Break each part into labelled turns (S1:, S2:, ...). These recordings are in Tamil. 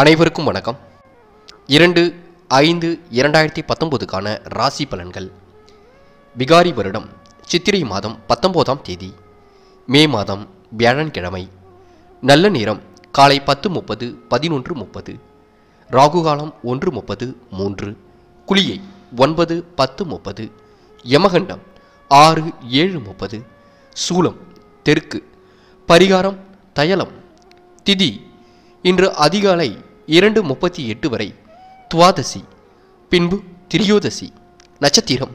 S1: அனைவருக்கும் வணக்கம் இரண்டு ஐந்து இரண்டாயிரத்தி பத்தொன்பதுக்கான ராசி பலன்கள் விகாரி வருடம் சித்திரை மாதம் பத்தொம்போதாம் தேதி மே மாதம் வியாழன்கிழமை நல்ல நேரம் காலை பத்து முப்பது பதினொன்று முப்பது ராகுகாலம் ஒன்று முப்பது மூன்று குளியை ஒன்பது பத்து முப்பது யமகண்டம் ஆறு ஏழு முப்பது சூலம் தெற்கு பரிகாரம் தயலம் திதி இன்று அதிகாலை இரண்டு முப்பத்தி எட்டு வரை துவாதசி பின்பு திரியோதசி நட்சத்திரம்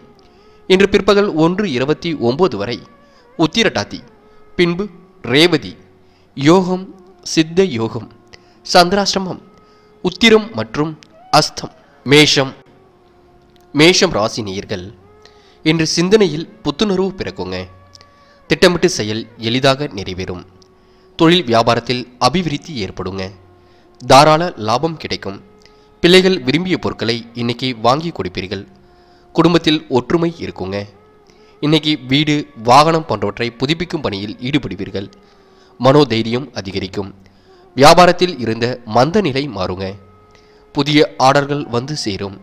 S1: இன்று பிற்பகல் ஒன்று இருபத்தி ஒன்பது வரை உத்திரட்டாதி பின்பு ரேவதி யோகம் சித்த யோகம் சந்திராசிரமம் உத்திரம் மற்றும் அஸ்தம் மேஷம் மேஷம் ராசி நேயர்கள் இன்று சிந்தனையில் புத்துணர்வு பிறக்குங்க திட்டமிட்டு செயல் எளிதாக நிறைவேறும் தொழில் வியாபாரத்தில் அபிவிருத்தி ஏற்படுங்க தாராள லாபம் கிடைக்கும் பிள்ளைகள் விரும்பிய பொருட்களை இன்னைக்கு வாங்கி கொடுப்பீர்கள் குடும்பத்தில் ஒற்றுமை இருக்குங்க இன்னைக்கு வீடு வாகனம் போன்றவற்றை புதுப்பிக்கும் பணியில் ஈடுபடுவீர்கள் மனோதைரியம் அதிகரிக்கும் வியாபாரத்தில் இருந்த மந்த நிலை மாறுங்க புதிய ஆர்டர்கள் வந்து சேரும்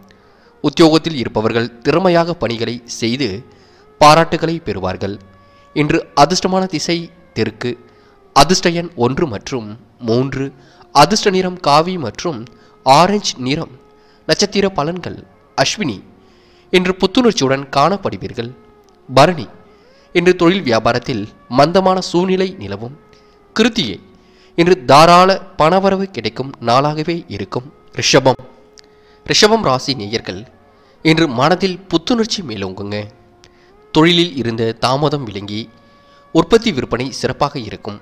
S1: உத்தியோகத்தில் இருப்பவர்கள் திறமையாக பணிகளை செய்து பாராட்டுகளை பெறுவார்கள் இன்று அதிர்ஷ்டமான திசை தெற்கு அதிர்ஷ்ட எண் ஒன்று மற்றும் மூன்று அதிர்ஷ்ட நிறம் காவி மற்றும் ஆரஞ்சு நிறம் நட்சத்திர பலன்கள் அஸ்வினி இன்று புத்துணர்ச்சியுடன் காணப்படுவீர்கள் பரணி இன்று தொழில் வியாபாரத்தில் மந்தமான சூழ்நிலை நிலவும் கிருத்தியை இன்று தாராள பணவரவு கிடைக்கும் நாளாகவே இருக்கும் ரிஷபம் ரிஷபம் ராசி நேயர்கள் இன்று மனதில் புத்துணர்ச்சி மேலோங்குங்க தொழிலில் இருந்த தாமதம் விளங்கி உற்பத்தி விற்பனை சிறப்பாக இருக்கும்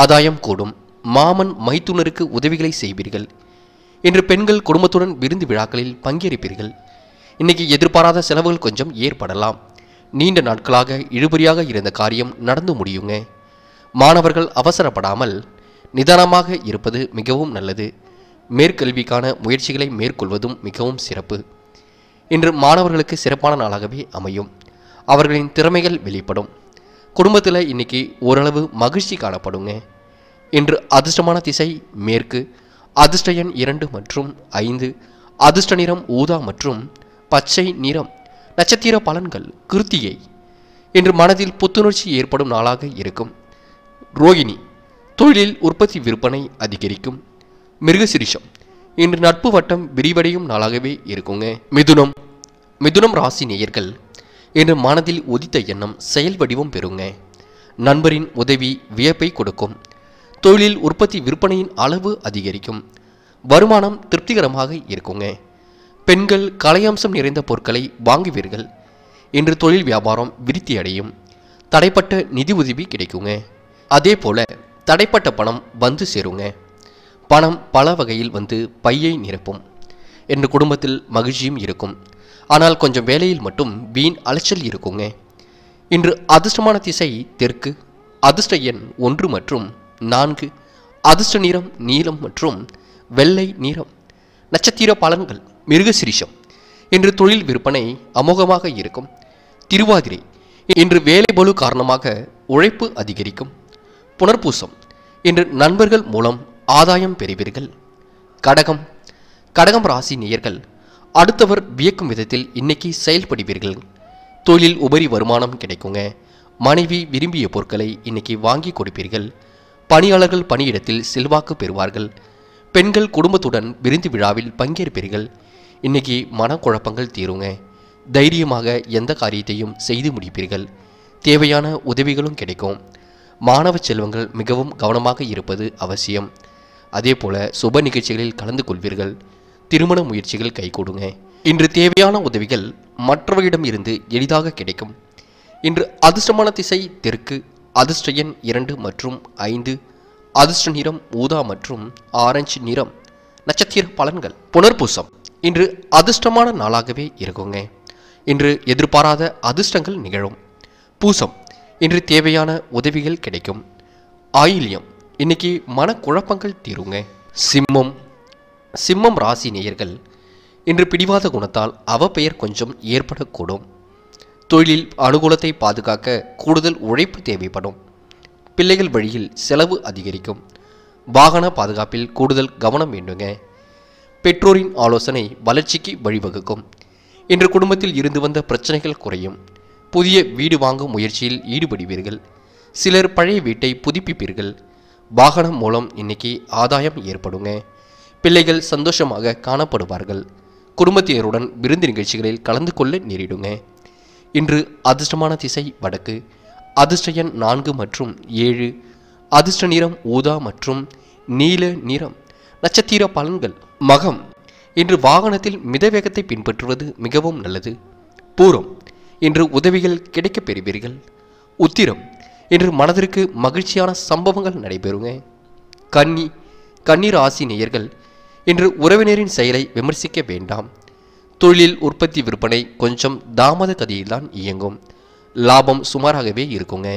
S1: ஆதாயம் கூடும் மாமன் மைத்துனருக்கு உதவிகளை செய்வீர்கள் இன்று பெண்கள் குடும்பத்துடன் விருந்து விழாக்களில் பங்கேற்பீர்கள் இன்னைக்கு எதிர்பாராத செலவுகள் கொஞ்சம் ஏற்படலாம் நீண்ட நாட்களாக இழுபறியாக இருந்த காரியம் நடந்து முடியுங்க மாணவர்கள் அவசரப்படாமல் நிதானமாக இருப்பது மிகவும் நல்லது மேற்கல்விக்கான முயற்சிகளை மேற்கொள்வதும் மிகவும் சிறப்பு இன்று மாணவர்களுக்கு சிறப்பான நாளாகவே அமையும் அவர்களின் திறமைகள் வெளிப்படும் குடும்பத்தில் இன்னைக்கு ஓரளவு மகிழ்ச்சி காணப்படுங்க இன்று அதிர்ஷ்டமான திசை மேற்கு அதிர்ஷ்ட எண் இரண்டு மற்றும் ஐந்து அதிர்ஷ்ட நிறம் ஊதா மற்றும் பச்சை நிறம் நட்சத்திர பலன்கள் கிருத்தியை இன்று மனதில் புத்துணர்ச்சி ஏற்படும் நாளாக இருக்கும் ரோகிணி தொழிலில் உற்பத்தி விற்பனை அதிகரிக்கும் மிருகசிரிஷம் இன்று நட்பு வட்டம் விரிவடையும் நாளாகவே இருக்குங்க மிதுனம் மிதுனம் ராசி நேயர்கள் என்று மனதில் உதித்த எண்ணம் செயல் வடிவம் பெறுங்க நண்பரின் உதவி வியப்பை கொடுக்கும் தொழிலில் உற்பத்தி விற்பனையின் அளவு அதிகரிக்கும் வருமானம் திருப்திகரமாக இருக்குங்க பெண்கள் கலையம்சம் நிறைந்த பொருட்களை வாங்குவீர்கள் இன்று தொழில் வியாபாரம் விருத்தி அடையும் தடைப்பட்ட நிதி உதவி கிடைக்குங்க அதே போல தடைப்பட்ட பணம் வந்து சேருங்க பணம் பல வகையில் வந்து பையை நிரப்பும் என்று குடும்பத்தில் மகிழ்ச்சியும் இருக்கும் ஆனால் கொஞ்சம் வேலையில் மட்டும் வீண் அலைச்சல் இருக்குங்க இன்று அதிர்ஷ்டமான திசை தெற்கு அதிர்ஷ்ட எண் ஒன்று மற்றும் நான்கு அதிர்ஷ்ட நிறம் நீலம் மற்றும் வெள்ளை நிறம் நட்சத்திர பலன்கள் மிருகசிரிஷம் இன்று தொழில் விற்பனை அமோகமாக இருக்கும் திருவாதிரை இன்று வேலை பலு காரணமாக உழைப்பு அதிகரிக்கும் புனர்பூசம் இன்று நண்பர்கள் மூலம் ஆதாயம் பெறுவீர்கள் கடகம் கடகம் ராசி நேயர்கள் அடுத்தவர் வியக்கும் விதத்தில் இன்னைக்கு செயல்படுவீர்கள் தொழில் உபரி வருமானம் கிடைக்குங்க மனைவி விரும்பிய பொருட்களை இன்னைக்கு வாங்கி கொடுப்பீர்கள் பணியாளர்கள் பணியிடத்தில் செல்வாக்கு பெறுவார்கள் பெண்கள் குடும்பத்துடன் விருந்து விழாவில் பங்கேற்பீர்கள் இன்னைக்கு மனக்குழப்பங்கள் தீருங்க தைரியமாக எந்த காரியத்தையும் செய்து முடிப்பீர்கள் தேவையான உதவிகளும் கிடைக்கும் மாணவ செல்வங்கள் மிகவும் கவனமாக இருப்பது அவசியம் அதே போல சுப நிகழ்ச்சிகளில் கலந்து கொள்வீர்கள் திருமண முயற்சிகள் கைகூடுங்க இன்று தேவையான உதவிகள் மற்றவரிடம் இருந்து எளிதாக கிடைக்கும் இன்று அதிர்ஷ்டமான திசை தெற்கு அதிர்ஷ்ட எண் இரண்டு மற்றும் ஐந்து அதிர்ஷ்ட நிறம் ஊதா மற்றும் ஆரஞ்சு நிறம் நட்சத்திர பலன்கள் புனர்பூசம் இன்று அதிர்ஷ்டமான நாளாகவே இருக்குங்க இன்று எதிர்பாராத அதிர்ஷ்டங்கள் நிகழும் பூசம் இன்று தேவையான உதவிகள் கிடைக்கும் ஆயில்யம் இன்னைக்கு மனக்குழப்பங்கள் தீருங்க சிம்மம் சிம்மம் ராசி நேயர்கள் இன்று பிடிவாத குணத்தால் அவப்பெயர் கொஞ்சம் ஏற்படக்கூடும் தொழிலில் அனுகூலத்தை பாதுகாக்க கூடுதல் உழைப்பு தேவைப்படும் பிள்ளைகள் வழியில் செலவு அதிகரிக்கும் வாகன பாதுகாப்பில் கூடுதல் கவனம் வேண்டுங்க பெற்றோரின் ஆலோசனை வளர்ச்சிக்கு வழிவகுக்கும் இன்று குடும்பத்தில் இருந்து வந்த பிரச்சனைகள் குறையும் புதிய வீடு வாங்கும் முயற்சியில் ஈடுபடுவீர்கள் சிலர் பழைய வீட்டை புதுப்பிப்பீர்கள் வாகனம் மூலம் இன்னைக்கு ஆதாயம் ஏற்படுங்க பிள்ளைகள் சந்தோஷமாக காணப்படுவார்கள் குடும்பத்தினருடன் விருந்து நிகழ்ச்சிகளில் கலந்து கொள்ள நேரிடுங்க இன்று அதிர்ஷ்டமான திசை வடக்கு அதிர்ஷ்ட எண் நான்கு மற்றும் ஏழு அதிர்ஷ்ட நிறம் ஊதா மற்றும் நீல நிறம் நட்சத்திர பலன்கள் மகம் இன்று வாகனத்தில் மித வேகத்தை பின்பற்றுவது மிகவும் நல்லது பூரம் இன்று உதவிகள் கிடைக்கப் பெறுவீர்கள் உத்திரம் இன்று மனதிற்கு மகிழ்ச்சியான சம்பவங்கள் நடைபெறுங்க கன்னி கன்னிராசி நேயர்கள் என்று உறவினரின் செயலை விமர்சிக்க வேண்டாம் தொழிலில் உற்பத்தி விற்பனை கொஞ்சம் தாமத கதியில்தான் இயங்கும் லாபம் சுமாராகவே இருக்குங்க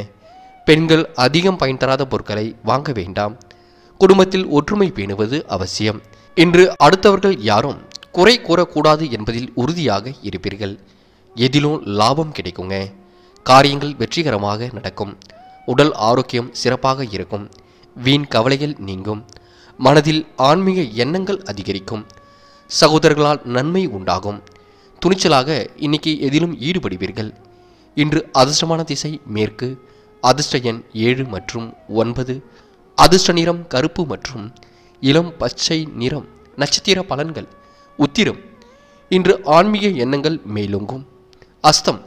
S1: பெண்கள் அதிகம் பயன் தராத பொருட்களை வாங்க வேண்டாம் குடும்பத்தில் ஒற்றுமை பேணுவது அவசியம் இன்று அடுத்தவர்கள் யாரும் குறை கூறக்கூடாது என்பதில் உறுதியாக இருப்பீர்கள் எதிலும் லாபம் கிடைக்குங்க காரியங்கள் வெற்றிகரமாக நடக்கும் உடல் ஆரோக்கியம் சிறப்பாக இருக்கும் வீண் கவலைகள் நீங்கும் மனதில் ஆன்மீக எண்ணங்கள் அதிகரிக்கும் சகோதரர்களால் நன்மை உண்டாகும் துணிச்சலாக இன்னைக்கு எதிலும் ஈடுபடுவீர்கள் இன்று அதிர்ஷ்டமான திசை மேற்கு அதிர்ஷ்ட எண் ஏழு மற்றும் ஒன்பது அதிர்ஷ்ட நிறம் கருப்பு மற்றும் இளம் பச்சை நிறம் நட்சத்திர பலன்கள் உத்திரம் இன்று ஆன்மீக எண்ணங்கள் மேலோங்கும் அஸ்தம்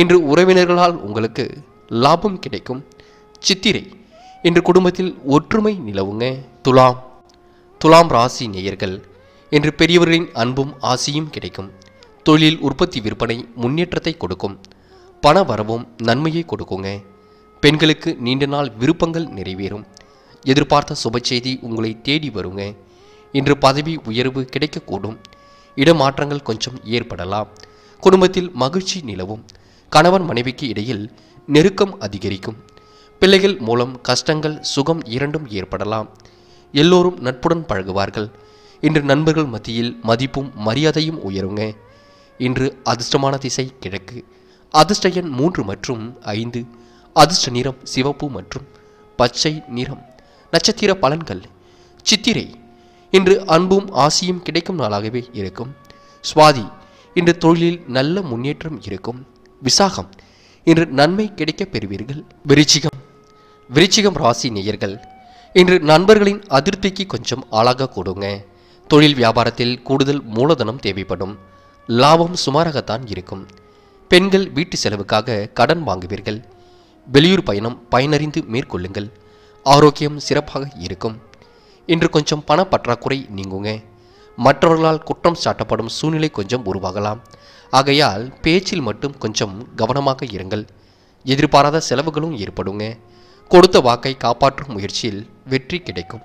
S1: இன்று உறவினர்களால் உங்களுக்கு லாபம் கிடைக்கும் சித்திரை இன்று குடும்பத்தில் ஒற்றுமை நிலவுங்க துலாம் துலாம் ராசி நேயர்கள் என்று பெரியவர்களின் அன்பும் ஆசியும் கிடைக்கும் தொழில் உற்பத்தி விற்பனை முன்னேற்றத்தை கொடுக்கும் பண வரவும் நன்மையை கொடுக்குங்க பெண்களுக்கு நீண்ட நாள் விருப்பங்கள் நிறைவேறும் எதிர்பார்த்த சுப செய்தி உங்களை தேடி வருங்க இன்று பதவி உயர்வு கிடைக்கக்கூடும் இடமாற்றங்கள் கொஞ்சம் ஏற்படலாம் குடும்பத்தில் மகிழ்ச்சி நிலவும் கணவன் மனைவிக்கு இடையில் நெருக்கம் அதிகரிக்கும் பிள்ளைகள் மூலம் கஷ்டங்கள் சுகம் இரண்டும் ஏற்படலாம் எல்லோரும் நட்புடன் பழகுவார்கள் இன்று நண்பர்கள் மத்தியில் மதிப்பும் மரியாதையும் உயருங்க இன்று அதிர்ஷ்டமான திசை கிழக்கு அதிர்ஷ்ட எண் மூன்று மற்றும் ஐந்து அதிர்ஷ்ட நிறம் சிவப்பு மற்றும் பச்சை நிறம் நட்சத்திர பலன்கள் சித்திரை இன்று அன்பும் ஆசியும் கிடைக்கும் நாளாகவே இருக்கும் சுவாதி இன்று தொழிலில் நல்ல முன்னேற்றம் இருக்கும் விசாகம் இன்று நன்மை கிடைக்கப் பெறுவீர்கள் விருச்சிகம் விருச்சிகம் ராசி நேயர்கள் இன்று நண்பர்களின் அதிருப்திக்கு கொஞ்சம் ஆளாக கூடுங்க தொழில் வியாபாரத்தில் கூடுதல் மூலதனம் தேவைப்படும் லாபம் சுமாராகத்தான் இருக்கும் பெண்கள் வீட்டு செலவுக்காக கடன் வாங்குவீர்கள் வெளியூர் பயணம் பயனறிந்து மேற்கொள்ளுங்கள் ஆரோக்கியம் சிறப்பாக இருக்கும் இன்று கொஞ்சம் பண பற்றாக்குறை நீங்குங்க மற்றவர்களால் குற்றம் சாட்டப்படும் சூழ்நிலை கொஞ்சம் உருவாகலாம் ஆகையால் பேச்சில் மட்டும் கொஞ்சம் கவனமாக இருங்கள் எதிர்பாராத செலவுகளும் ஏற்படுங்க கொடுத்த வாக்கை காப்பாற்றும் முயற்சியில் வெற்றி கிடைக்கும்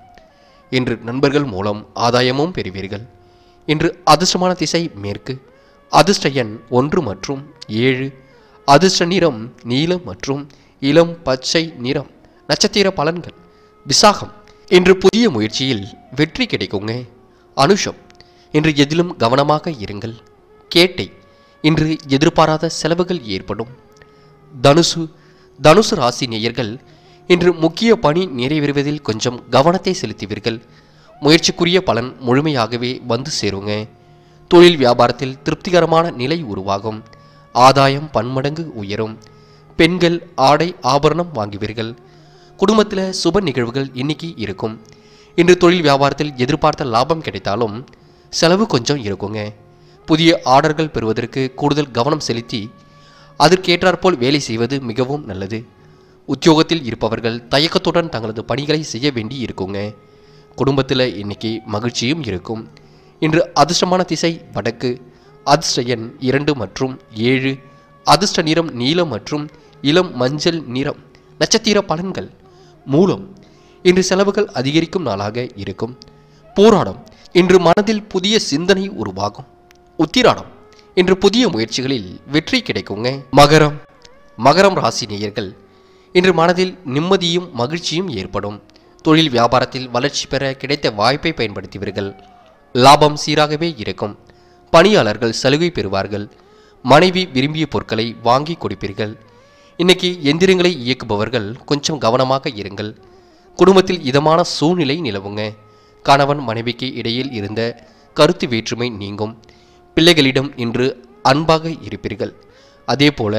S1: இன்று நண்பர்கள் மூலம் ஆதாயமும் பெறுவீர்கள் இன்று அதிர்ஷ்டமான திசை மேற்கு அதிர்ஷ்ட எண் ஒன்று மற்றும் ஏழு அதிர்ஷ்ட நிறம் நீலம் மற்றும் இளம் பச்சை நிறம் நட்சத்திர பலன்கள் விசாகம் இன்று புதிய முயற்சியில் வெற்றி கிடைக்குங்க அனுஷம் இன்று எதிலும் கவனமாக இருங்கள் கேட்டை இன்று எதிர்பாராத செலவுகள் ஏற்படும் தனுசு தனுசு ராசி நேயர்கள் இன்று முக்கிய பணி நிறைவேறுவதில் கொஞ்சம் கவனத்தை செலுத்துவீர்கள் முயற்சிக்குரிய பலன் முழுமையாகவே வந்து சேருங்க தொழில் வியாபாரத்தில் திருப்திகரமான நிலை உருவாகும் ஆதாயம் பன்மடங்கு உயரும் பெண்கள் ஆடை ஆபரணம் வாங்குவீர்கள் குடும்பத்தில் சுப நிகழ்வுகள் இன்னைக்கு இருக்கும் இன்று தொழில் வியாபாரத்தில் எதிர்பார்த்த லாபம் கிடைத்தாலும் செலவு கொஞ்சம் இருக்குங்க புதிய ஆர்டர்கள் பெறுவதற்கு கூடுதல் கவனம் செலுத்தி அதற்கேற்றாற்போல் வேலை செய்வது மிகவும் நல்லது உத்தியோகத்தில் இருப்பவர்கள் தயக்கத்துடன் தங்களது பணிகளை செய்ய வேண்டி இருக்குங்க குடும்பத்தில் இன்னைக்கு மகிழ்ச்சியும் இருக்கும் இன்று அதிர்ஷ்டமான திசை வடக்கு அதிர்ஷ்ட எண் இரண்டு மற்றும் ஏழு அதிர்ஷ்ட நிறம் நீலம் மற்றும் இளம் மஞ்சள் நிறம் நட்சத்திர பலன்கள் மூலம் இன்று செலவுகள் அதிகரிக்கும் நாளாக இருக்கும் போராடம் இன்று மனதில் புதிய சிந்தனை உருவாகும் உத்திராடம் இன்று புதிய முயற்சிகளில் வெற்றி கிடைக்குங்க மகரம் மகரம் ராசி நேயர்கள் இன்று மனதில் நிம்மதியும் மகிழ்ச்சியும் ஏற்படும் தொழில் வியாபாரத்தில் வளர்ச்சி பெற கிடைத்த வாய்ப்பை பயன்படுத்துவீர்கள் லாபம் சீராகவே இருக்கும் பணியாளர்கள் சலுகை பெறுவார்கள் மனைவி விரும்பிய பொருட்களை வாங்கி கொடுப்பீர்கள் இன்னைக்கு எந்திரங்களை இயக்குபவர்கள் கொஞ்சம் கவனமாக இருங்கள் குடும்பத்தில் இதமான சூழ்நிலை நிலவுங்க கணவன் மனைவிக்கு இடையில் இருந்த கருத்து வேற்றுமை நீங்கும் பிள்ளைகளிடம் இன்று அன்பாக இருப்பீர்கள் அதேபோல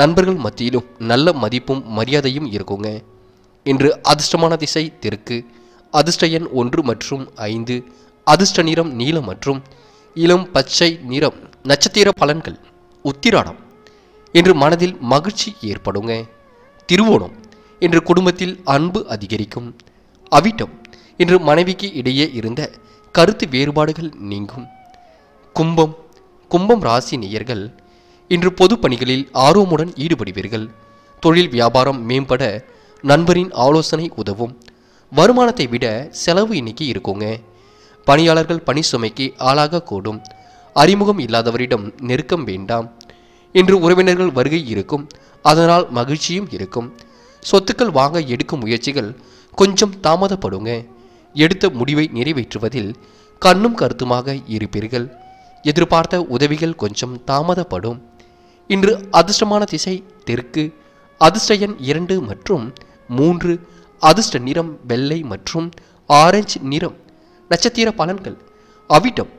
S1: நண்பர்கள் மத்தியிலும் நல்ல மதிப்பும் மரியாதையும் இருக்குங்க இன்று அதிர்ஷ்டமான திசை தெற்கு அதிர்ஷ்ட எண் ஒன்று மற்றும் ஐந்து அதிர்ஷ்ட நிறம் நீலம் மற்றும் இளம் பச்சை நிறம் நட்சத்திர பலன்கள் உத்திராடம் இன்று மனதில் மகிழ்ச்சி ஏற்படுங்க திருவோணம் இன்று குடும்பத்தில் அன்பு அதிகரிக்கும் அவிட்டம் இன்று மனைவிக்கு இடையே இருந்த கருத்து வேறுபாடுகள் நீங்கும் கும்பம் கும்பம் ராசி நேயர்கள் இன்று பொது பணிகளில் ஆர்வமுடன் ஈடுபடுவீர்கள் தொழில் வியாபாரம் மேம்பட நண்பரின் ஆலோசனை உதவும் வருமானத்தை விட செலவு இன்னைக்கு இருக்குங்க பணியாளர்கள் பணி சுமைக்கு ஆளாக கூடும் அறிமுகம் இல்லாதவரிடம் நெருக்கம் வேண்டாம் இன்று உறவினர்கள் வருகை இருக்கும் அதனால் மகிழ்ச்சியும் இருக்கும் சொத்துக்கள் வாங்க எடுக்கும் முயற்சிகள் கொஞ்சம் தாமதப்படுங்க எடுத்த முடிவை நிறைவேற்றுவதில் கண்ணும் கருத்துமாக இருப்பீர்கள் எதிர்பார்த்த உதவிகள் கொஞ்சம் தாமதப்படும் இன்று அதிர்ஷ்டமான திசை தெற்கு அதிர்ஷ்ட எண் இரண்டு மற்றும் மூன்று அதிர்ஷ்ட நிறம் வெள்ளை மற்றும் ஆரஞ்சு நிறம் நட்சத்திர பலன்கள் அவிட்டம்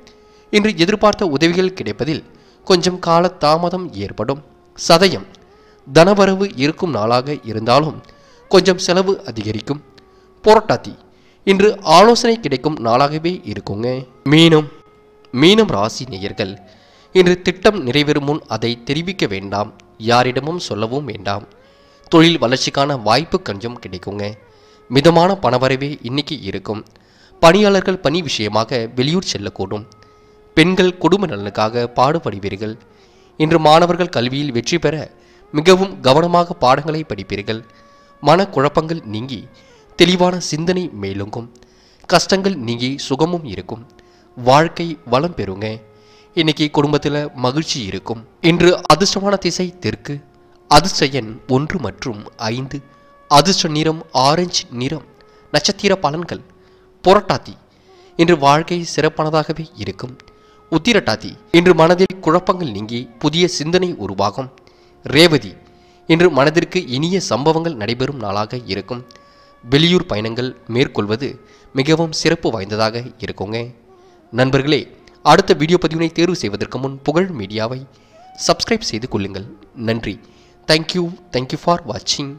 S1: இன்று எதிர்பார்த்த உதவிகள் கிடைப்பதில் கொஞ்சம் கால தாமதம் ஏற்படும் சதயம் தனவரவு இருக்கும் நாளாக இருந்தாலும் கொஞ்சம் செலவு அதிகரிக்கும் புரட்டாத்தி இன்று ஆலோசனை கிடைக்கும் நாளாகவே இருக்குங்க மீனம் மீனம் ராசி நேயர்கள் இன்று திட்டம் நிறைவேறும் முன் அதை தெரிவிக்க வேண்டாம் யாரிடமும் சொல்லவும் வேண்டாம் தொழில் வளர்ச்சிக்கான வாய்ப்பு கொஞ்சம் கிடைக்குங்க மிதமான பணவரவே இன்னைக்கு இருக்கும் பணியாளர்கள் பணி விஷயமாக வெளியூர் செல்லக்கூடும் பெண்கள் குடும்ப நலனுக்காக பாடுபடுவீர்கள் இன்று மாணவர்கள் கல்வியில் வெற்றி பெற மிகவும் கவனமாக பாடங்களை படிப்பீர்கள் மனக்குழப்பங்கள் நீங்கி தெளிவான சிந்தனை மேலுங்கும் கஷ்டங்கள் நீங்கி சுகமும் இருக்கும் வாழ்க்கை வளம் பெறுங்க இன்னைக்கு குடும்பத்தில் மகிழ்ச்சி இருக்கும் இன்று அதிர்ஷ்டமான திசை தெற்கு அதிர்ஷ்ட எண் ஒன்று மற்றும் ஐந்து அதிர்ஷ்ட நிறம் ஆரஞ்சு நிறம் நட்சத்திர பலன்கள் புரட்டாத்தி இன்று வாழ்க்கை சிறப்பானதாகவே இருக்கும் உத்திரட்டாதி இன்று மனதில் குழப்பங்கள் நீங்கி புதிய சிந்தனை உருவாகும் ரேவதி இன்று மனதிற்கு இனிய சம்பவங்கள் நடைபெறும் நாளாக இருக்கும் வெளியூர் பயணங்கள் மேற்கொள்வது மிகவும் சிறப்பு வாய்ந்ததாக இருக்குங்க நண்பர்களே அடுத்த வீடியோ பதிவினை தேர்வு செய்வதற்கு முன் புகழ் மீடியாவை சப்ஸ்கிரைப் செய்து கொள்ளுங்கள் நன்றி தேங்க்யூ தேங்க்யூ ஃபார் வாட்சிங்